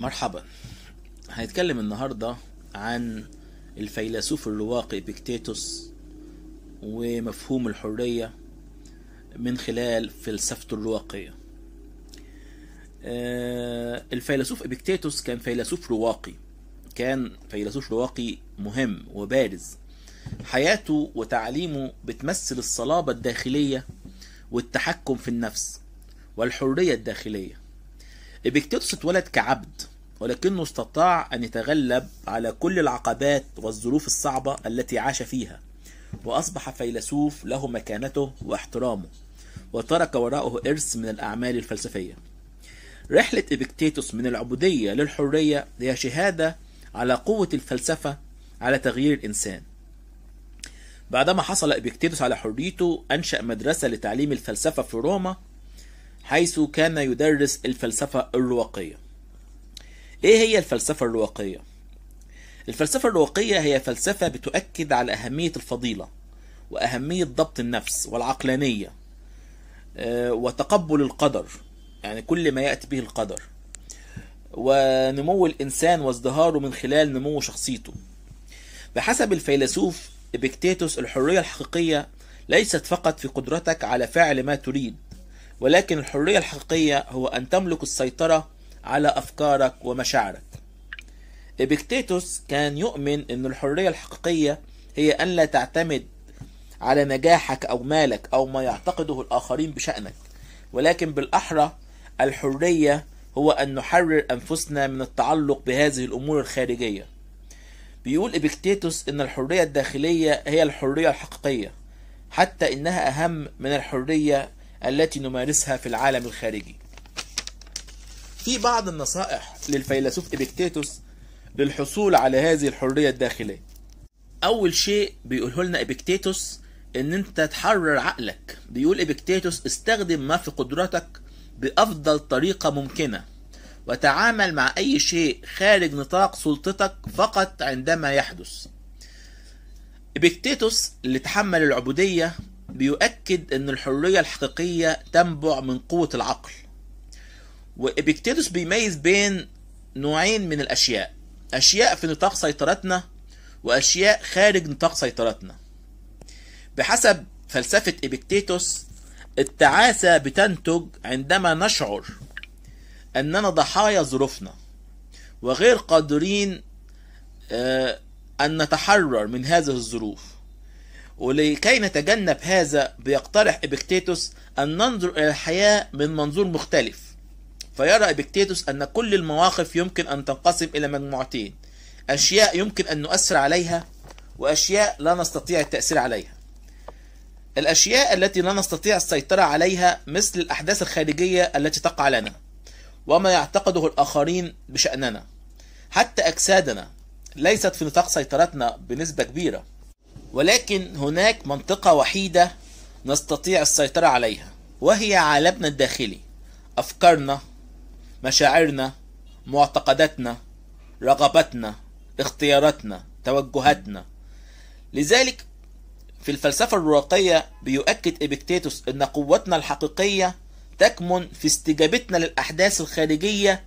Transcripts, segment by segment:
مرحبا هنتكلم النهاردة عن الفيلسوف الرواقي بيكتيتوس ومفهوم الحرية من خلال فلسفته الرواقية آه، الفيلسوف إبيكتيتوس كان فيلسوف رواقي كان فيلسوف رواقي مهم وبارز حياته وتعليمه بتمثل الصلابة الداخلية والتحكم في النفس والحرية الداخلية إبيكتيتوس اتولد كعبد ولكنه استطاع أن يتغلب على كل العقبات والظروف الصعبة التي عاش فيها وأصبح فيلسوف له مكانته واحترامه وترك وراءه إرث من الأعمال الفلسفية رحلة إبيكتيتوس من العبودية للحرية هي شهادة على قوة الفلسفة على تغيير الإنسان بعدما حصل إبيكتيتوس على حريته أنشأ مدرسة لتعليم الفلسفة في روما حيث كان يدرس الفلسفة الرواقية إيه هي الفلسفة الرواقية؟ الفلسفة الرواقية هي فلسفة بتؤكد على أهمية الفضيلة وأهمية ضبط النفس والعقلانية آه، وتقبل القدر يعني كل ما يأتي به القدر ونمو الإنسان وازدهاره من خلال نمو شخصيته بحسب الفيلسوف إبكتيتوس الحرية الحقيقية ليست فقط في قدرتك على فعل ما تريد ولكن الحرية الحقيقية هو أن تملك السيطرة على أفكارك ومشاعرك إبيكتيتوس كان يؤمن أن الحرية الحقيقية هي أن لا تعتمد على نجاحك أو مالك أو ما يعتقده الآخرين بشأنك ولكن بالأحرى الحرية هو أن نحرر أنفسنا من التعلق بهذه الأمور الخارجية بيقول إبيكتيتوس أن الحرية الداخلية هي الحرية الحقيقية حتى إنها أهم من الحرية التي نمارسها في العالم الخارجي في بعض النصائح للفيلسوف إبيكتيتوس للحصول على هذه الحرية الداخلية أول شيء بيقوله لنا إبيكتيتوس إن أنت تحرر عقلك بيقول إبيكتيتوس استخدم ما في قدرتك بأفضل طريقة ممكنة وتعامل مع أي شيء خارج نطاق سلطتك فقط عندما يحدث إبيكتيتوس اللي تحمل العبودية بيؤكد أن الحرية الحقيقية تنبع من قوة العقل وإبيكتيدوس بيميز بين نوعين من الأشياء أشياء في نطاق سيطرتنا وأشياء خارج نطاق سيطرتنا بحسب فلسفة إبيكتيتوس التعاسة بتنتج عندما نشعر أننا ضحايا ظروفنا وغير قادرين آه، أن نتحرر من هذه الظروف ولكي نتجنب هذا بيقترح إبكتيتوس أن ننظر إلى الحياة من منظور مختلف فيرى إبكتيتوس أن كل المواقف يمكن أن تنقسم إلى مجموعتين أشياء يمكن أن نؤثر عليها وأشياء لا نستطيع التأثير عليها الأشياء التي لا نستطيع السيطرة عليها مثل الأحداث الخارجية التي تقع لنا وما يعتقده الآخرين بشأننا حتى أجسادنا ليست في نطاق سيطرتنا بنسبة كبيرة ولكن هناك منطقة وحيدة نستطيع السيطرة عليها وهي عالمنا الداخلي أفكارنا مشاعرنا معتقداتنا رغباتنا اختياراتنا توجهاتنا لذلك في الفلسفة الرواقية بيؤكد إبكتيتوس أن قوتنا الحقيقية تكمن في استجابتنا للأحداث الخارجية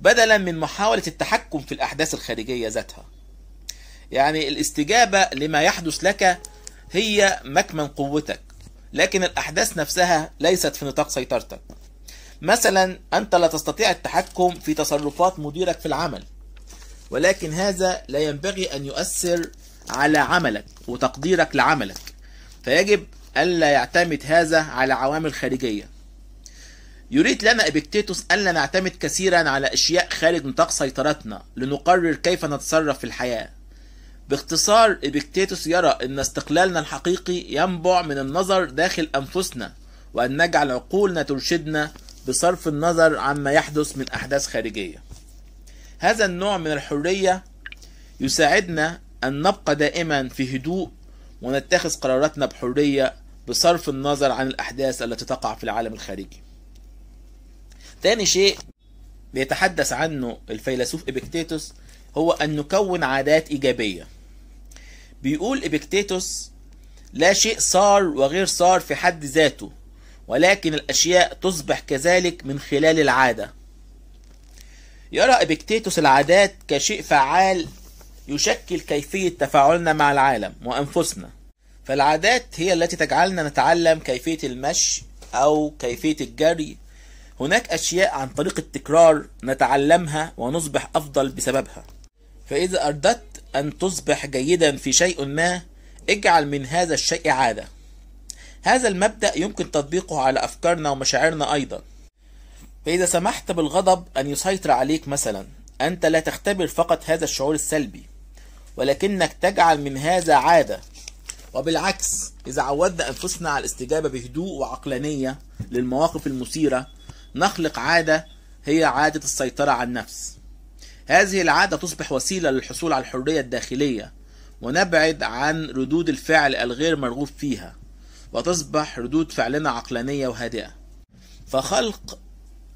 بدلا من محاولة التحكم في الأحداث الخارجية ذاتها يعني الاستجابة لما يحدث لك هي مكمن قوتك لكن الأحداث نفسها ليست في نطاق سيطرتك مثلا أنت لا تستطيع التحكم في تصرفات مديرك في العمل ولكن هذا لا ينبغي أن يؤثر على عملك وتقديرك لعملك فيجب ألا يعتمد هذا على عوامل خارجية يريد لنا إبكتيتوس ألا نعتمد كثيرا على أشياء خارج نطاق سيطرتنا لنقرر كيف نتصرف في الحياة باختصار إبيكتيتوس يرى أن استقلالنا الحقيقي ينبع من النظر داخل أنفسنا وأن نجعل عقولنا ترشدنا بصرف النظر عما يحدث من أحداث خارجية هذا النوع من الحرية يساعدنا أن نبقى دائما في هدوء ونتخذ قراراتنا بحرية بصرف النظر عن الأحداث التي تقع في العالم الخارجي تاني شيء بيتحدث عنه الفيلسوف إبيكتيتوس هو أن نكون عادات إيجابية بيقول إبكتيتوس لا شيء صار وغير صار في حد ذاته ولكن الأشياء تصبح كذلك من خلال العادة يرى إبكتيتوس العادات كشيء فعال يشكل كيفية تفاعلنا مع العالم وأنفسنا فالعادات هي التي تجعلنا نتعلم كيفية المشي أو كيفية الجري هناك أشياء عن طريق التكرار نتعلمها ونصبح أفضل بسببها فإذا أردت أن تصبح جيدا في شيء ما اجعل من هذا الشيء عادة هذا المبدأ يمكن تطبيقه على أفكارنا ومشاعرنا أيضا فإذا سمحت بالغضب أن يسيطر عليك مثلا أنت لا تختبر فقط هذا الشعور السلبي ولكنك تجعل من هذا عادة وبالعكس إذا عودنا أنفسنا على الاستجابة بهدوء وعقلانية للمواقف المثيرة نخلق عادة هي عادة السيطرة على النفس هذه العادة تصبح وسيلة للحصول على الحرية الداخلية ونبعد عن ردود الفعل الغير مرغوب فيها وتصبح ردود فعلنا عقلانية وهادئة فخلق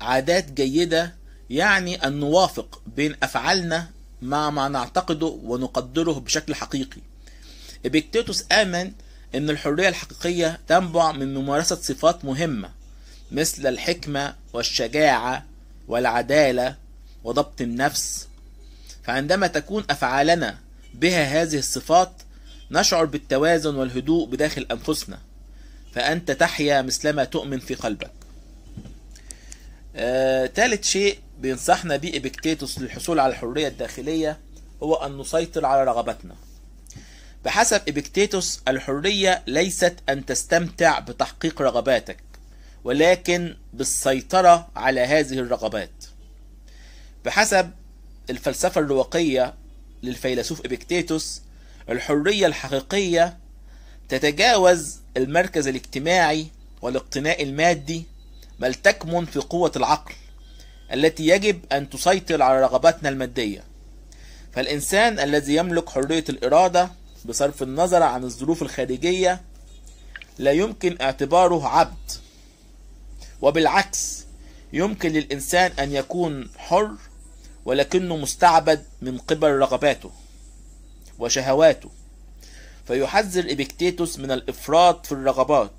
عادات جيدة يعني أن نوافق بين أفعالنا مع ما نعتقده ونقدره بشكل حقيقي إبيكتيتوس آمن أن الحرية الحقيقية تنبع من ممارسة صفات مهمة مثل الحكمة والشجاعة والعدالة وضبط النفس فعندما تكون أفعالنا بها هذه الصفات نشعر بالتوازن والهدوء بداخل أنفسنا فأنت تحيا مثلما تؤمن في قلبك آه، تالت شيء بينصحنا بيه ابيكتيتوس للحصول على الحرية الداخلية هو أن نسيطر على رغباتنا بحسب ابيكتيتوس الحرية ليست أن تستمتع بتحقيق رغباتك ولكن بالسيطرة على هذه الرغبات بحسب الفلسفة الرواقية للفيلسوف إبيكتيتوس الحرية الحقيقية تتجاوز المركز الاجتماعي والاقتناء المادي بل تكمن في قوة العقل التي يجب أن تسيطر على رغباتنا المادية فالإنسان الذي يملك حرية الإرادة بصرف النظر عن الظروف الخارجية لا يمكن اعتباره عبد وبالعكس يمكن للإنسان أن يكون حر ولكنه مستعبد من قبل رغباته وشهواته فيحذر إبيكتيتوس من الإفراط في الرغبات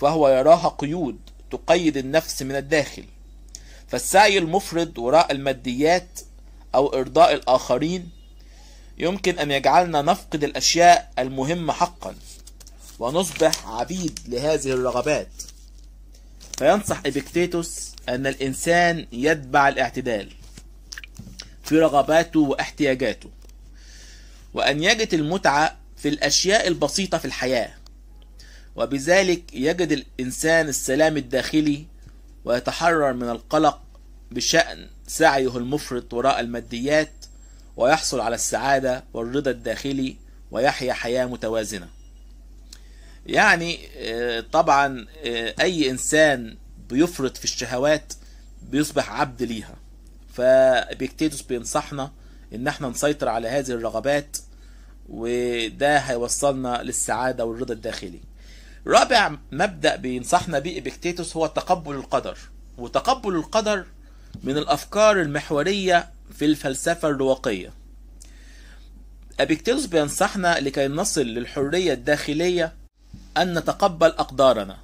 فهو يراها قيود تقيد النفس من الداخل فالسعي المفرط وراء الماديات أو إرضاء الآخرين يمكن أن يجعلنا نفقد الأشياء المهمة حقا ونصبح عبيد لهذه الرغبات فينصح إبيكتيتوس أن الإنسان يتبع الاعتدال في رغباته واحتياجاته وأن يجد المتعة في الأشياء البسيطة في الحياة وبذلك يجد الإنسان السلام الداخلي ويتحرر من القلق بشأن سعيه المفرط وراء الماديات ويحصل على السعادة والرضا الداخلي ويحيا حياة متوازنة يعني آه، طبعا آه، أي إنسان بيفرط في الشهوات بيصبح عبد ليها فابيكتيتوس بينصحنا ان احنا نسيطر على هذه الرغبات وده هيوصلنا للسعاده والرضا الداخلي رابع مبدا بينصحنا بيه ابيكتيتوس هو تقبل القدر وتقبل القدر من الافكار المحوريه في الفلسفه الرواقيه ابيكتيتوس بينصحنا لكي نصل للحريه الداخليه ان نتقبل اقدارنا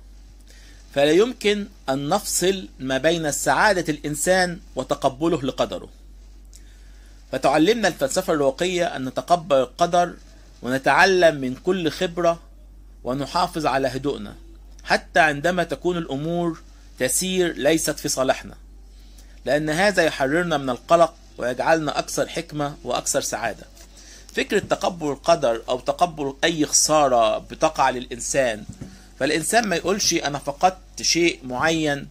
فلا يمكن أن نفصل ما بين سعادة الإنسان وتقبله لقدره فتعلمنا الفلسفة الواقية أن نتقبل القدر ونتعلم من كل خبرة ونحافظ على هدوءنا حتى عندما تكون الأمور تسير ليست في صالحنا لأن هذا يحررنا من القلق ويجعلنا أكثر حكمة وأكثر سعادة فكرة تقبل القدر أو تقبل أي خسارة بتقع للإنسان فالإنسان ما يقولش أنا فقدت شيء معين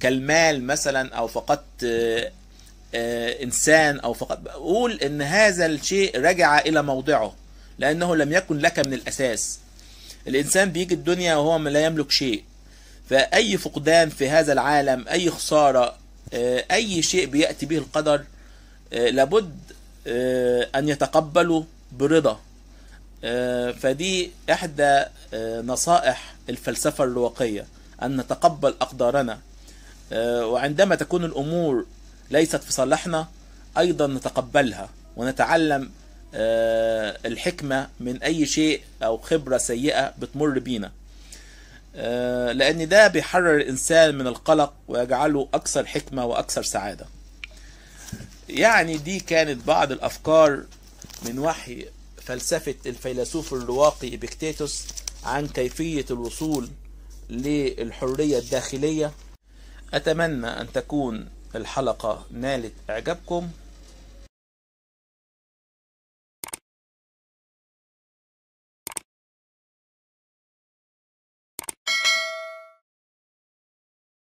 كالمال مثلا أو فقدت آه، آه، إنسان أو فقدت قول إن هذا الشيء رجع إلى موضعه لأنه لم يكن لك من الأساس الإنسان بيجي الدنيا وهو لا يملك شيء فأي فقدان في هذا العالم أي خسارة آه، أي شيء بيأتي به القدر لابد أن يتقبله برضا آه، فدي إحدى آه، نصائح الفلسفة الرواقية أن نتقبل أقدارنا آه، وعندما تكون الأمور ليست في صالحنا أيضا نتقبلها ونتعلم الحكمة من أي شيء أو خبرة سيئة بتمر بينا لأن ده بيحرر الإنسان من القلق ويجعله أكثر حكمة وأكثر سعادة يعني دي كانت بعض الأفكار من وحي فلسفة الفيلسوف الرواقي إبيكتيتوس عن كيفية الوصول للحرية الداخلية أتمنى أن تكون الحلقة نالت إعجابكم